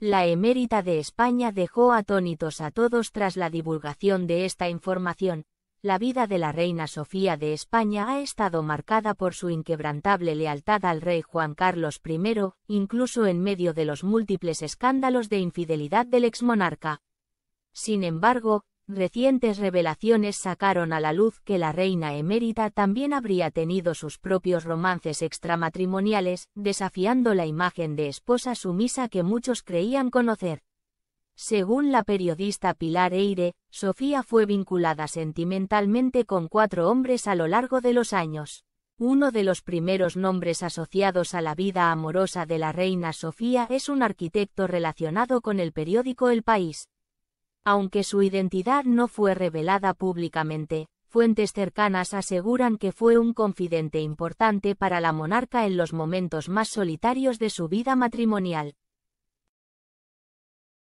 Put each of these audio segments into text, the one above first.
La emérita de España dejó atónitos a todos tras la divulgación de esta información. La vida de la reina Sofía de España ha estado marcada por su inquebrantable lealtad al rey Juan Carlos I, incluso en medio de los múltiples escándalos de infidelidad del exmonarca. Sin embargo, Recientes revelaciones sacaron a la luz que la reina emérita también habría tenido sus propios romances extramatrimoniales, desafiando la imagen de esposa sumisa que muchos creían conocer. Según la periodista Pilar Eire, Sofía fue vinculada sentimentalmente con cuatro hombres a lo largo de los años. Uno de los primeros nombres asociados a la vida amorosa de la reina Sofía es un arquitecto relacionado con el periódico El País. Aunque su identidad no fue revelada públicamente, fuentes cercanas aseguran que fue un confidente importante para la monarca en los momentos más solitarios de su vida matrimonial.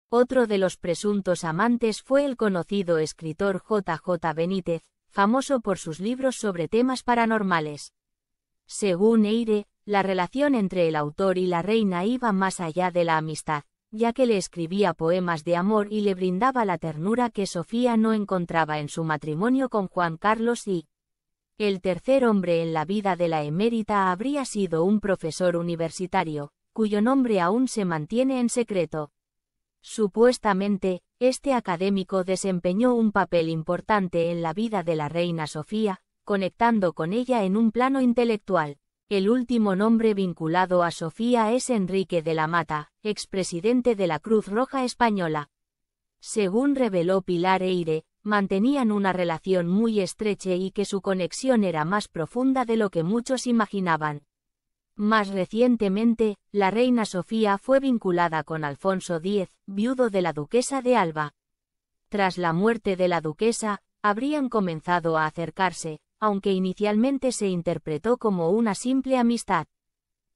Otro de los presuntos amantes fue el conocido escritor J.J. Benítez, famoso por sus libros sobre temas paranormales. Según Eire, la relación entre el autor y la reina iba más allá de la amistad, ya que le escribía poemas de amor y le brindaba la ternura que Sofía no encontraba en su matrimonio con Juan Carlos y el tercer hombre en la vida de la emérita habría sido un profesor universitario, cuyo nombre aún se mantiene en secreto. Supuestamente, este académico desempeñó un papel importante en la vida de la reina Sofía, conectando con ella en un plano intelectual. El último nombre vinculado a Sofía es Enrique de la Mata, expresidente de la Cruz Roja Española. Según reveló Pilar Eire, mantenían una relación muy estrecha y que su conexión era más profunda de lo que muchos imaginaban. Más recientemente, la reina Sofía fue vinculada con Alfonso X, viudo de la duquesa de Alba. Tras la muerte de la duquesa, habrían comenzado a acercarse, aunque inicialmente se interpretó como una simple amistad.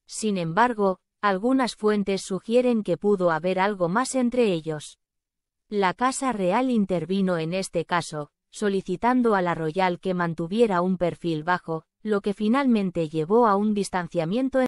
Sin embargo, algunas fuentes sugieren que pudo haber algo más entre ellos. La Casa Real intervino en este caso, solicitando a la Royal que mantuviera un perfil bajo, lo que finalmente llevó a un distanciamiento